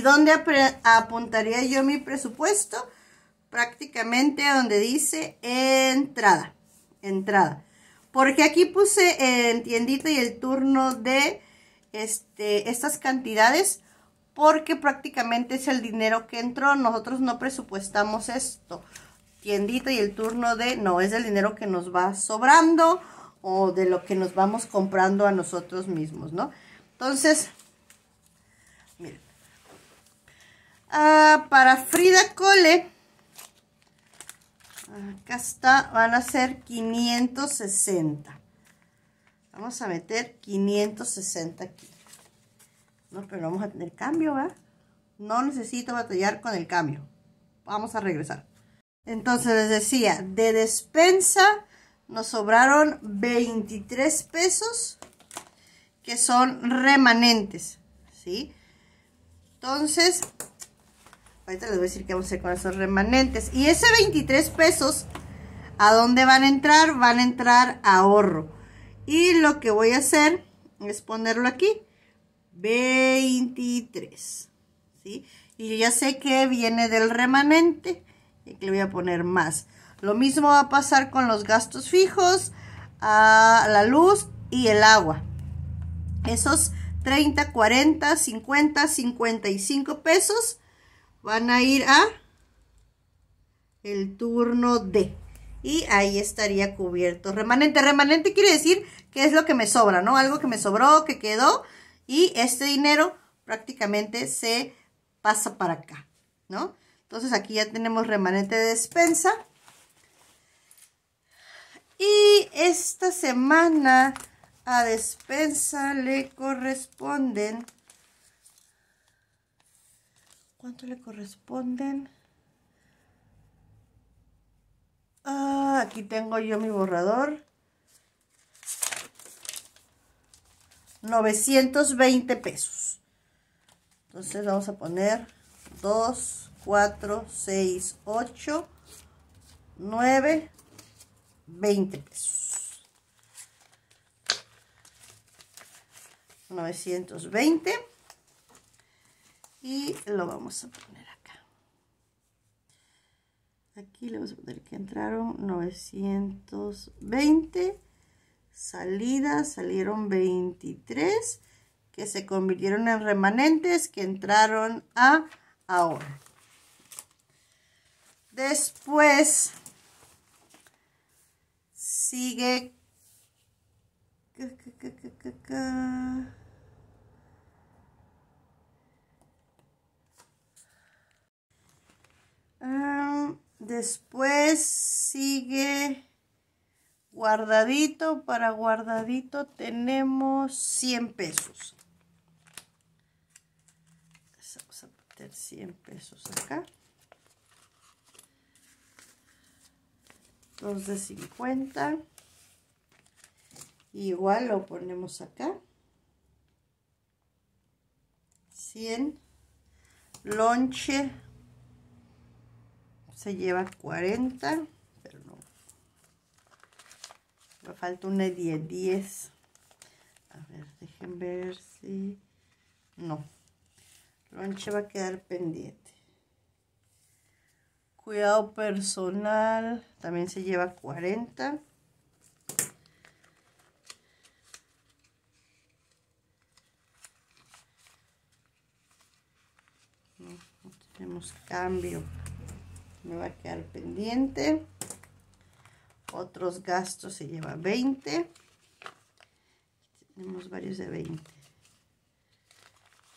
¿Y dónde apuntaría yo mi presupuesto? Prácticamente donde dice entrada. Entrada. Porque aquí puse en tiendita y el turno de este, estas cantidades. Porque prácticamente es el dinero que entró. Nosotros no presupuestamos esto. Tiendita y el turno de... No, es el dinero que nos va sobrando. O de lo que nos vamos comprando a nosotros mismos, ¿no? Entonces, Ah, para Frida Cole, acá está, van a ser 560. Vamos a meter 560 aquí. No, pero vamos a tener cambio, ¿verdad? No necesito batallar con el cambio. Vamos a regresar. Entonces les decía, de despensa nos sobraron 23 pesos que son remanentes, ¿sí? Entonces, Ahorita les voy a decir que vamos a hacer con esos remanentes. Y ese 23 pesos, ¿a dónde van a entrar? Van a entrar ahorro. Y lo que voy a hacer es ponerlo aquí. 23. Y ya sé que viene del remanente. Y que le voy a poner más. Lo mismo va a pasar con los gastos fijos, a la luz y el agua. Esos 30, 40, 50, 55 pesos van a ir a el turno D. Y ahí estaría cubierto. Remanente. Remanente quiere decir que es lo que me sobra, ¿no? Algo que me sobró, que quedó. Y este dinero prácticamente se pasa para acá, ¿no? Entonces aquí ya tenemos remanente de despensa. Y esta semana a despensa le corresponden ¿Cuánto le corresponden? Ah, aquí tengo yo mi borrador. 920 pesos. Entonces vamos a poner 2, 4, 6, 8, 9, 20 pesos. 920 y lo vamos a poner acá aquí le vamos a poner que entraron 920 salidas salieron 23 que se convirtieron en remanentes que entraron a ahora después sigue Ah, después sigue guardadito. Para guardadito tenemos 100 pesos. Vamos a meter 100 pesos acá. 2 de 50. Igual lo ponemos acá. 100. Lonche se lleva 40, pero no. Me falta una 10, 10. A ver, dejen ver si... No. Lonche va a quedar pendiente. Cuidado personal, también se lleva 40. no tenemos cambio me va a quedar pendiente otros gastos se lleva 20 tenemos varios de 20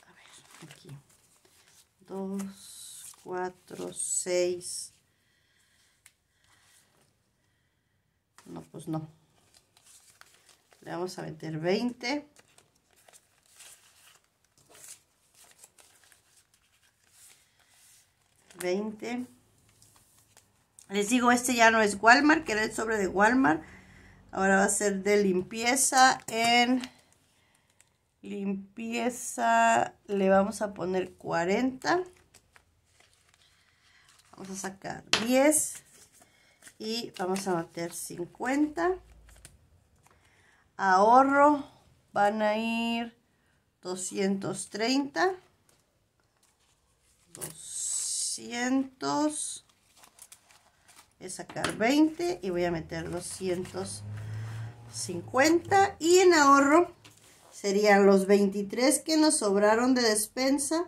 a ver aquí 2 4 6 no pues no le vamos a meter 20 20 les digo, este ya no es Walmart, que era el sobre de Walmart. Ahora va a ser de limpieza en limpieza. Le vamos a poner 40. Vamos a sacar 10 y vamos a meter 50. Ahorro van a ir 230. 200 sacar 20 y voy a meter 250 y en ahorro serían los 23 que nos sobraron de despensa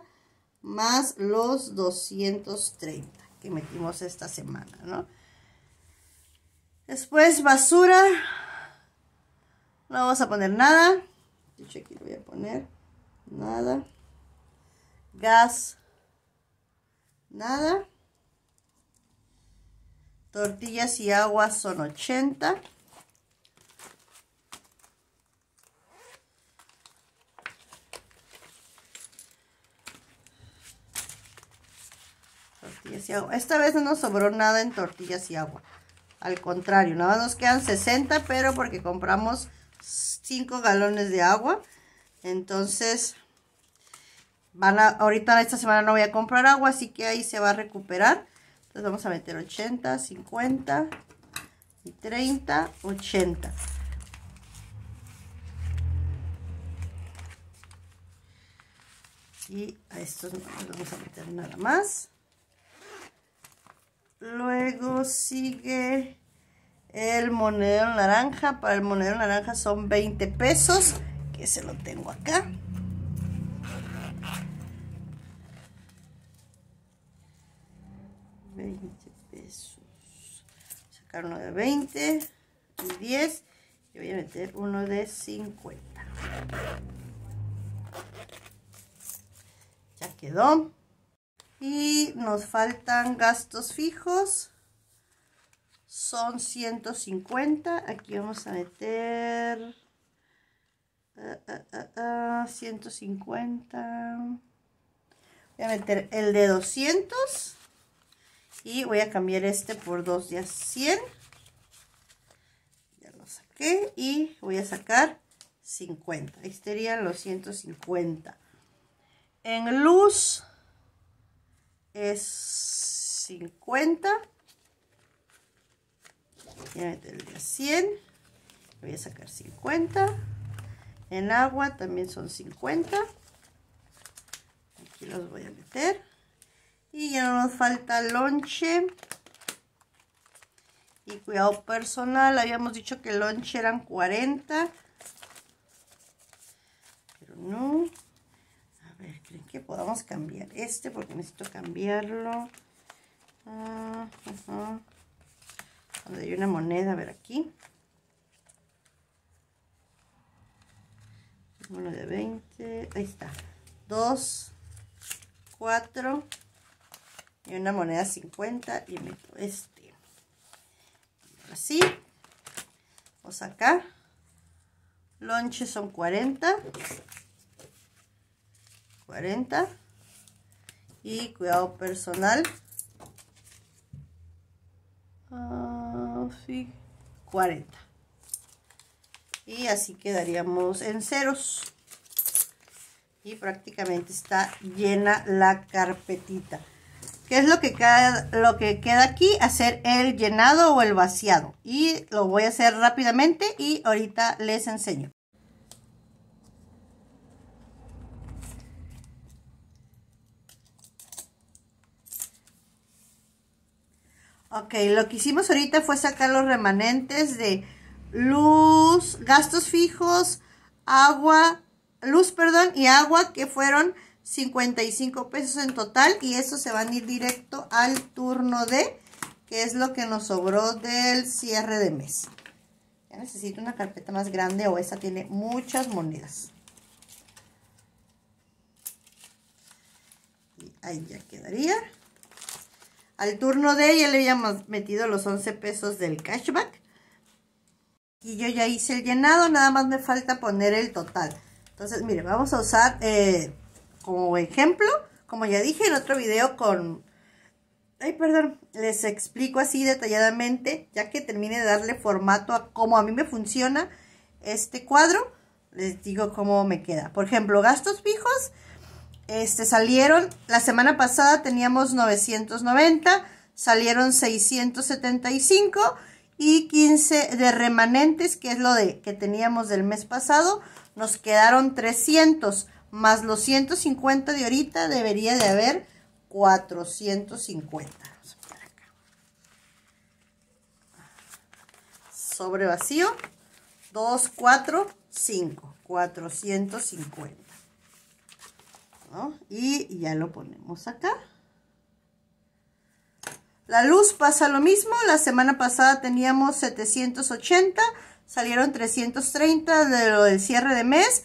más los 230 que metimos esta semana, ¿no? Después basura, no vamos a poner nada, dicho aquí voy a poner, nada, gas, nada, Tortillas y agua son 80. Tortillas y agua. Esta vez no nos sobró nada en tortillas y agua. Al contrario, nada más nos quedan 60, pero porque compramos 5 galones de agua. Entonces, van a, ahorita esta semana no voy a comprar agua, así que ahí se va a recuperar vamos a meter 80, 50 y 30, 80. Y a estos no vamos a meter nada más. Luego sigue el monedero naranja. Para el monedero naranja son 20 pesos, que se lo tengo acá. uno de 20 y 10 y voy a meter uno de 50 ya quedó y nos faltan gastos fijos son 150 aquí vamos a meter uh, eh, 150 eh, eh, voy a meter el de 200 y voy a cambiar este por dos días 100. Ya lo saqué. Y voy a sacar 50. Ahí serían los 150. En luz es 50. voy el día 100. Voy a sacar 50. En agua también son 50. Aquí los voy a meter. Y ya nos falta lonche. Y cuidado personal. Habíamos dicho que el lonche eran 40. Pero no. A ver, ¿creen que podamos cambiar este? Porque necesito cambiarlo. hay ah, ah, una moneda, a ver aquí. Uno de 20. Ahí está. Dos. Cuatro y una moneda 50 y meto este así o acá lonche son 40 40 y cuidado personal 40 ah, y así quedaríamos en ceros y prácticamente está llena la carpetita ¿Qué es lo que, queda, lo que queda aquí? Hacer el llenado o el vaciado. Y lo voy a hacer rápidamente y ahorita les enseño. Ok, lo que hicimos ahorita fue sacar los remanentes de luz, gastos fijos, agua, luz, perdón, y agua que fueron 55 pesos en total y eso se van a ir directo al turno de que es lo que nos sobró del cierre de mes. Ya necesito una carpeta más grande o esta tiene muchas monedas. Y ahí ya quedaría. Al turno de ya le habíamos metido los 11 pesos del cashback. Y yo ya hice el llenado, nada más me falta poner el total. Entonces, mire, vamos a usar eh, como ejemplo, como ya dije en otro video con... Ay, perdón, les explico así detalladamente, ya que termine de darle formato a cómo a mí me funciona este cuadro, les digo cómo me queda. Por ejemplo, gastos fijos, este, salieron, la semana pasada teníamos 990, salieron 675 y 15 de remanentes, que es lo de que teníamos del mes pasado, nos quedaron 300 más los 150 de ahorita, debería de haber 450. Sobre vacío, 2, 4, 5, 450. Y ya lo ponemos acá. La luz pasa lo mismo, la semana pasada teníamos 780, salieron 330 de lo del cierre de mes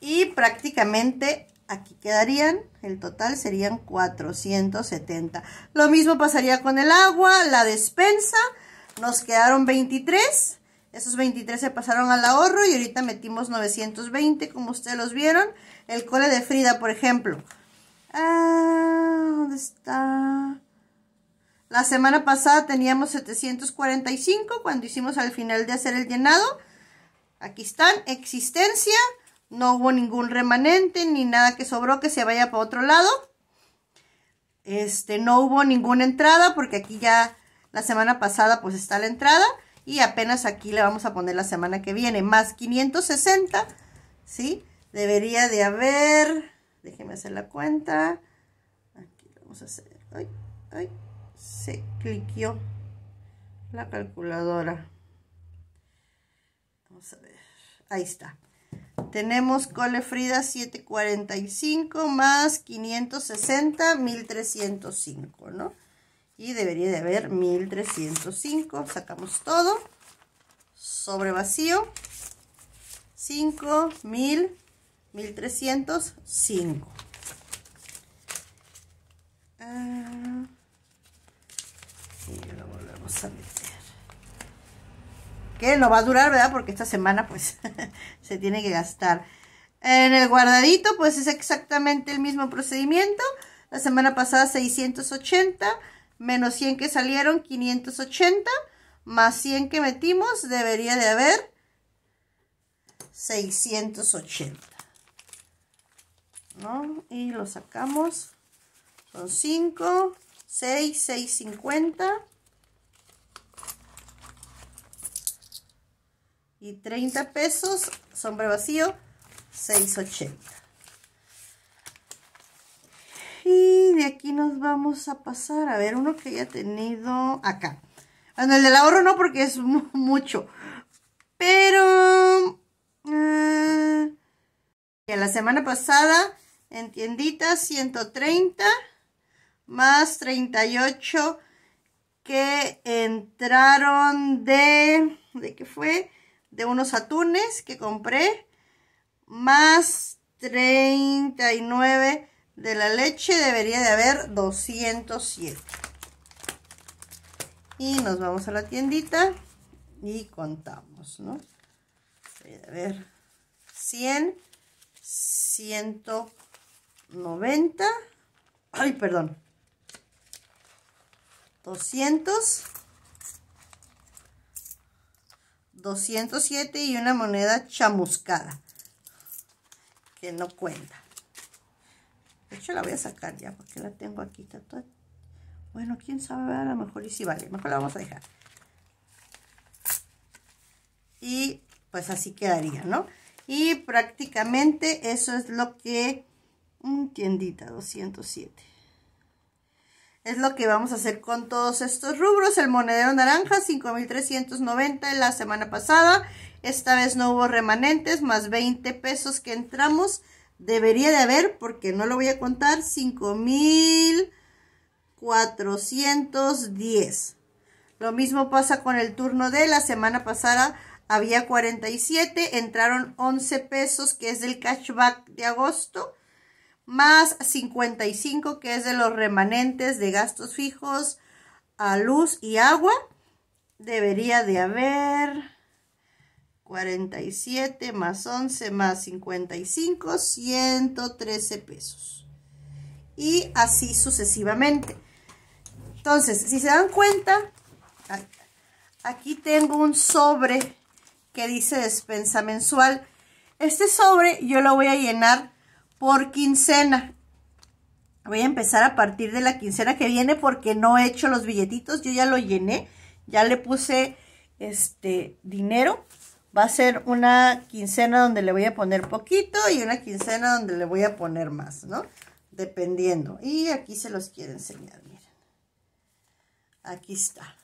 Y prácticamente aquí quedarían, el total serían 470. Lo mismo pasaría con el agua, la despensa, nos quedaron 23. Esos 23 se pasaron al ahorro y ahorita metimos 920, como ustedes los vieron. El cole de Frida, por ejemplo. Ah, ¿dónde está? La semana pasada teníamos 745 cuando hicimos al final de hacer el llenado. Aquí están, existencia, no hubo ningún remanente ni nada que sobró que se vaya para otro lado. Este, no hubo ninguna entrada porque aquí ya la semana pasada pues está la entrada y apenas aquí le vamos a poner la semana que viene, más 560, ¿sí? Debería de haber, déjeme hacer la cuenta, aquí vamos a hacer, se cliqueó la calculadora. Ahí está. Tenemos Cole Frida 745 más 560, 1305, ¿no? Y debería de haber 1305. Sacamos todo. Sobre vacío. 5, 1000, 1305. y lo volvemos a meter que no va a durar, ¿verdad? Porque esta semana pues se tiene que gastar. En el guardadito pues es exactamente el mismo procedimiento. La semana pasada 680 menos 100 que salieron 580 más 100 que metimos debería de haber 680. ¿No? Y lo sacamos. con 5, 6, 650. y 30 pesos, sombre vacío, 6.80. Y de aquí nos vamos a pasar a ver uno que ya tenido acá. Bueno, el del ahorro no porque es mucho, pero... Uh, la semana pasada en tiendita 130 más 38 que entraron de... ¿De qué fue? de unos atunes que compré, más 39 de la leche, debería de haber 207. Y nos vamos a la tiendita y contamos, ¿no? A ver, 100, 190, ay, perdón, 200, 207 y una moneda chamuscada que no cuenta. De hecho la voy a sacar ya porque la tengo aquí. Bueno, quién sabe, a lo mejor y si vale. Mejor la vamos a dejar. Y pues así quedaría, ¿no? Y prácticamente eso es lo que... Un mm, tiendita, 207 es lo que vamos a hacer con todos estos rubros. El monedero naranja, 5.390 la semana pasada. Esta vez no hubo remanentes, más 20 pesos que entramos. Debería de haber, porque no lo voy a contar, 5.410. Lo mismo pasa con el turno de la semana pasada. Había 47, entraron 11 pesos, que es del cashback de agosto más 55 que es de los remanentes de gastos fijos a luz y agua. Debería de haber 47 más 11 más 55, 113 pesos. Y así sucesivamente. Entonces, si se dan cuenta, aquí tengo un sobre que dice despensa mensual. Este sobre yo lo voy a llenar por quincena. Voy a empezar a partir de la quincena que viene porque no he hecho los billetitos. Yo ya lo llené, ya le puse este dinero. Va a ser una quincena donde le voy a poner poquito y una quincena donde le voy a poner más, ¿no? Dependiendo. Y aquí se los quiero enseñar, miren. Aquí está.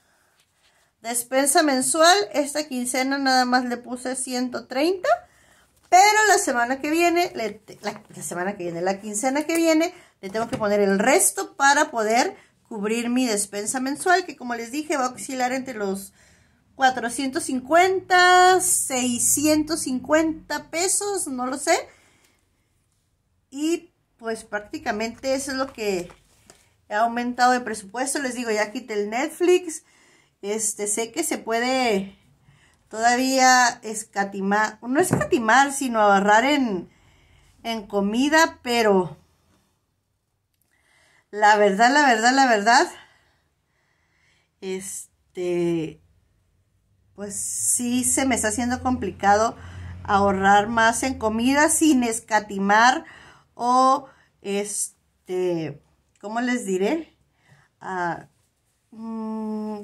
Despensa mensual, esta quincena nada más le puse 130. Pero la semana que viene, la, semana que viene, la quincena que viene, le tengo que poner el resto para poder cubrir mi despensa mensual, que como les dije, va a oscilar entre los 450, 650 pesos, no lo sé. Y pues prácticamente eso es lo que he aumentado de presupuesto. Les digo, ya quité el Netflix. Este, sé que se puede todavía escatimar, no escatimar, sino ahorrar en, en comida, pero la verdad, la verdad, la verdad, este, pues sí se me está haciendo complicado ahorrar más en comida sin escatimar o este, ¿cómo les diré? Ah, mm,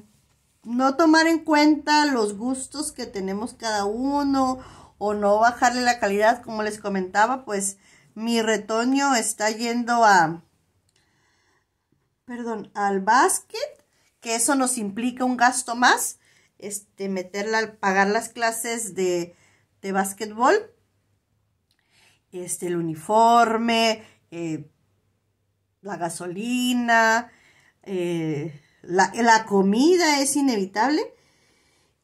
no tomar en cuenta los gustos que tenemos cada uno o no bajarle la calidad, como les comentaba, pues mi retoño está yendo a, perdón, al básquet, que eso nos implica un gasto más, este, meterla, pagar las clases de, de básquetbol, este, el uniforme, eh, la gasolina, eh, la, comida es inevitable.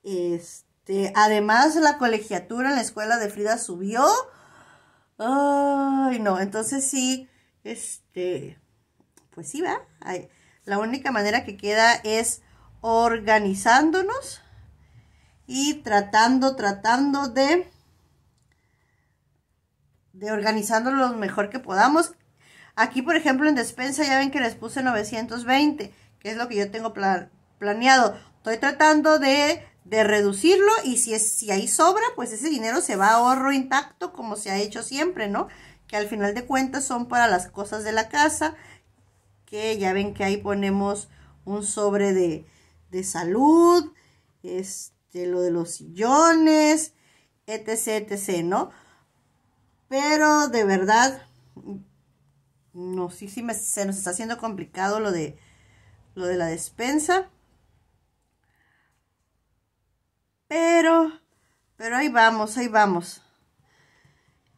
Este, además, la colegiatura en la escuela de Frida subió. Ay, no, entonces sí, este, pues sí, va. la única manera que queda es organizándonos y tratando, tratando de, de organizarnos lo mejor que podamos. Aquí, por ejemplo, en despensa ya ven que les puse 920 que es lo que yo tengo planeado. Estoy tratando de, reducirlo y si, es, si ahí sobra, pues ese dinero se va a ahorro intacto como se ha hecho siempre, ¿no? Que al final de cuentas son para las cosas de la casa, que ya ven que ahí ponemos un sobre de, salud, este, lo de los sillones, etc, etc, ¿no? Pero de verdad, no, sí, sí se nos está haciendo complicado lo de lo de la despensa. Pero, pero ahí vamos, ahí vamos.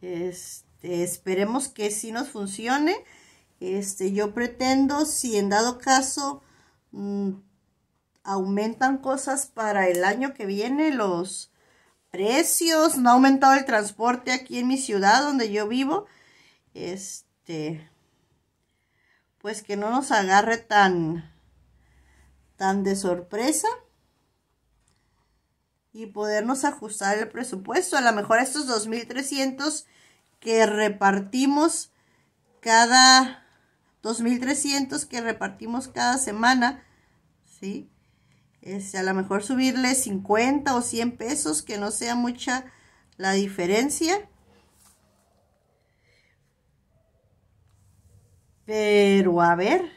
Este, esperemos que sí nos funcione. Este, yo pretendo, si en dado caso mm, aumentan cosas para el año que viene, los precios, no ha aumentado el transporte aquí en mi ciudad donde yo vivo, este, pues que no nos agarre tan, tan de sorpresa y podernos ajustar el presupuesto. A lo mejor estos 2.300 que repartimos cada 2.300 que repartimos cada semana, ¿sí? es este, a lo mejor subirle 50 o 100 pesos, que no sea mucha la diferencia. Pero a ver,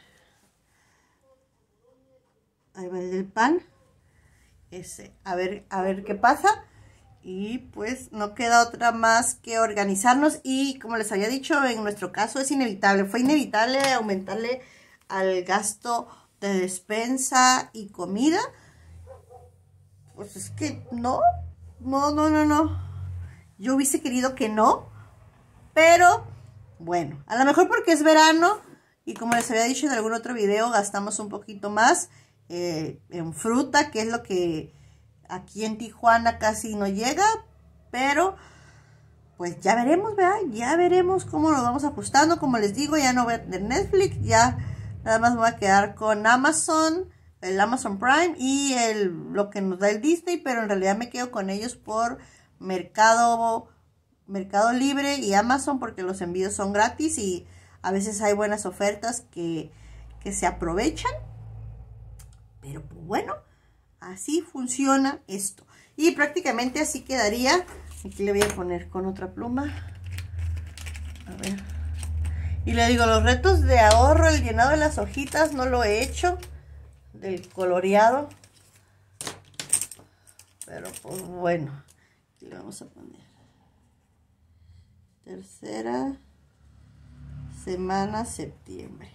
ahí va el del pan, ese, a ver, a ver qué pasa. Y pues no queda otra más que organizarnos y como les había dicho, en nuestro caso es inevitable, fue inevitable aumentarle al gasto de despensa y comida. Pues es que no, no, no, no, no. Yo hubiese querido que no, pero bueno, a lo mejor porque es verano y como les había dicho en algún otro video, gastamos un poquito más. Eh, en fruta, que es lo que aquí en Tijuana casi no llega, pero pues ya veremos, ¿verdad? Ya veremos cómo lo vamos ajustando. Como les digo, ya no voy a tener Netflix, ya nada más voy a quedar con Amazon, el Amazon Prime y el, lo que nos da el Disney, pero en realidad me quedo con ellos por Mercado, Mercado Libre y Amazon porque los envíos son gratis y a veces hay buenas ofertas que, que se aprovechan. Pero pues, bueno, así funciona esto. Y prácticamente así quedaría. Aquí le voy a poner con otra pluma. A ver. Y le digo, los retos de ahorro, el llenado de las hojitas, no lo he hecho. Del coloreado. Pero pues bueno. Aquí le vamos a poner. Tercera semana septiembre.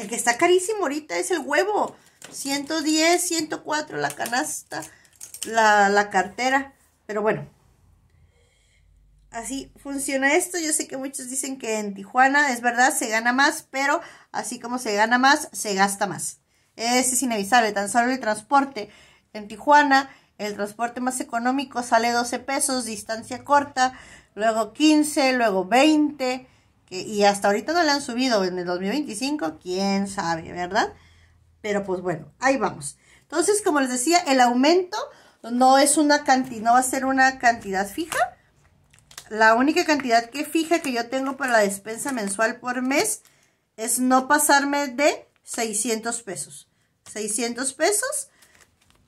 El que está carísimo ahorita es el huevo. 110, 104 la canasta, la, cartera. Pero bueno, así funciona esto. Yo sé que muchos dicen que en Tijuana es verdad, se gana más, pero así como se gana más, se gasta más. Ese es inevitable, tan solo el transporte. En Tijuana, el transporte más económico sale 12 pesos, distancia corta, luego 15, luego 20, y hasta ahorita no le han subido en el 2025, quién sabe, ¿verdad? Pero pues bueno, ahí vamos. Entonces, como les decía, el aumento no es una cantidad, no va a ser una cantidad fija. La única cantidad que fija que yo tengo para la despensa mensual por mes es no pasarme de 600 pesos. 600 pesos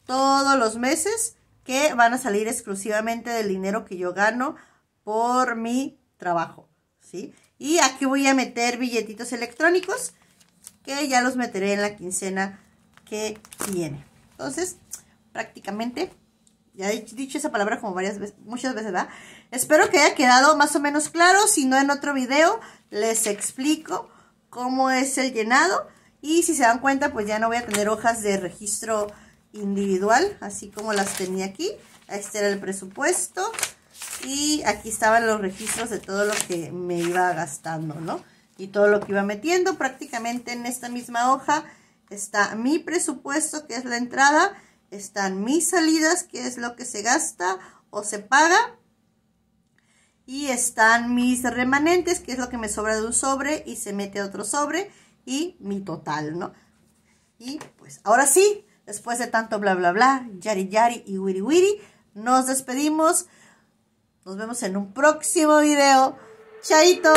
todos los meses que van a salir exclusivamente del dinero que yo gano por mi trabajo, ¿sí? Y aquí voy a meter billetitos electrónicos que ya los meteré en la quincena que viene. Entonces, prácticamente, ya he dicho esa palabra como varias veces, muchas veces, ¿verdad? Espero que haya quedado más o menos claro. Si no, en otro video les explico cómo es el llenado. Y si se dan cuenta, pues ya no voy a tener hojas de registro individual, así como las tenía aquí. Este era el presupuesto. Y aquí estaban los registros de todo lo que me iba gastando, ¿no? Y todo lo que iba metiendo. Prácticamente en esta misma hoja está mi presupuesto, que es la entrada. Están mis salidas, que es lo que se gasta o se paga. Y están mis remanentes, que es lo que me sobra de un sobre y se mete a otro sobre. Y mi total, ¿no? Y pues ahora sí, después de tanto bla bla bla, yari yari y wiri wiri, nos despedimos. Nos vemos en un próximo video. Chaito.